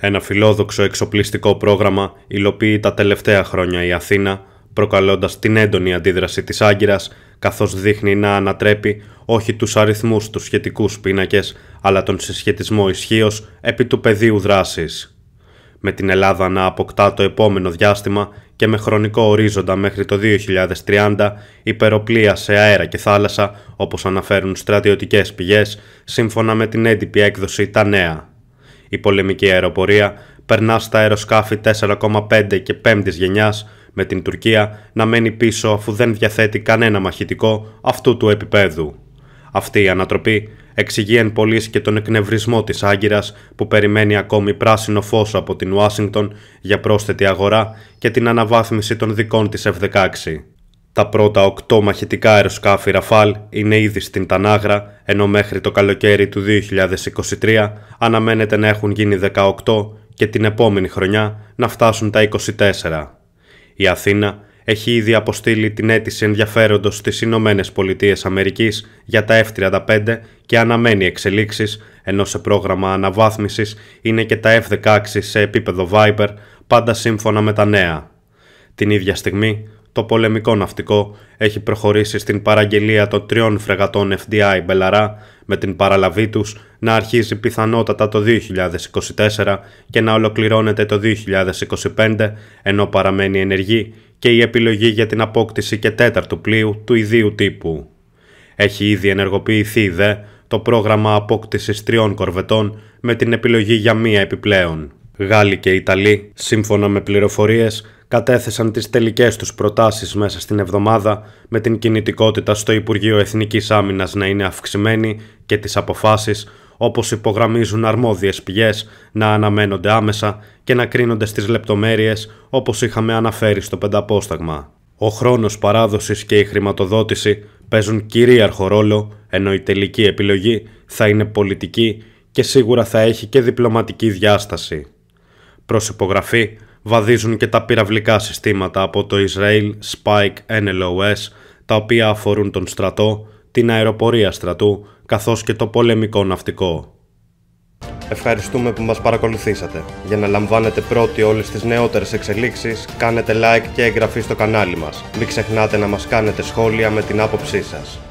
Ένα φιλόδοξο εξοπλιστικό πρόγραμμα υλοποιεί τα τελευταία χρόνια η Αθήνα, προκαλώντας την έντονη αντίδραση της Άγκυρας, καθώς δείχνει να ανατρέπει όχι τους αριθμούς τους σχετικούς πίνακες, αλλά τον συσχετισμό ισχύως επί του πεδίου δράσης. Με την Ελλάδα να αποκτά το επόμενο διάστημα και με χρονικό ορίζοντα μέχρι το 2030 υπεροπλία σε αέρα και θάλασσα, όπως αναφέρουν στρατιωτικές πηγές, σύμφωνα με την έντυπη έκδοση «Τα Νέα». Η πολεμική αεροπορία περνά στα αεροσκάφη 4,5 και 5ης γενιάς, με την Τουρκία να μένει πίσω αφού δεν διαθέτει κανένα μαχητικό αυτού του επίπεδου. Αυτή η ανατροπή εξηγεί εν πολλής και τον εκνευρισμό της Άγκυρας που περιμένει ακόμη πράσινο φως από την Ουάσιγκτον για πρόσθετη αγορά και την αναβάθμιση των δικών της F-16. Τα πρώτα οκτώ μαχητικά αεροσκάφη Ραφάλ είναι ήδη στην Τανάγρα, ενώ μέχρι το καλοκαίρι του 2023 αναμένεται να έχουν γίνει 18 και την επόμενη χρονιά να φτάσουν τα 24. Η Αθήνα έχει ήδη αποστείλει την αίτηση ενδιαφέροντος στις Ηνωμένες Πολιτείες Αμερικής για τα F-35 και αναμένει εξελίξεις, ενώ σε πρόγραμμα αναβάθμισης είναι και τα F-16 σε επίπεδο Viper, πάντα σύμφωνα με τα νέα. Την ίδια στιγμή, το πολεμικό ναυτικό έχει προχωρήσει στην παραγγελία των τριών φρεγατών FDI Μπελαρά με την παραλαβή τους να αρχίζει πιθανότατα το 2024 και να ολοκληρώνεται το 2025 ενώ παραμένει ενεργή και η επιλογή για την απόκτηση και τέταρτου πλοίου του ιδίου τύπου. Έχει ήδη ενεργοποιηθεί δε το πρόγραμμα απόκτησης τριών κορβετών με την επιλογή για μία επιπλέον. Γάλλοι και Ιταλοί, σύμφωνα με πληροφορίες, κατέθεσαν τις τελικές τους προτάσεις μέσα στην εβδομάδα με την κινητικότητα στο Υπουργείο Εθνικής Άμυνας να είναι αυξημένη και τις αποφάσεις, όπως υπογραμμίζουν αρμόδιες πηγές, να αναμένονται άμεσα και να κρίνονται στις λεπτομέρειες όπως είχαμε αναφέρει στο πενταπόσταγμα. Ο χρόνος παράδοσης και η χρηματοδότηση παίζουν κυρίαρχο ρόλο, ενώ η τελική επιλογή θα είναι πολιτική και σίγουρα θα έχει και διπλωματική διάσταση. Προς υπογραφή βαδίζουν και τα πυραυλικά συστήματα από το Israel Spike NLOS, τα οποία αφορούν τον στρατό, την αεροπορία στρατού, καθώς και το πολεμικό ναυτικό. Ευχαριστούμε που μας παρακολουθήσατε. Για να λαμβάνετε πρώτοι όλες τις νεότερες εξελίξεις, κάνετε like και εγγραφή στο κανάλι μας. Μην ξεχνάτε να μας κάνετε σχόλια με την άποψή σας.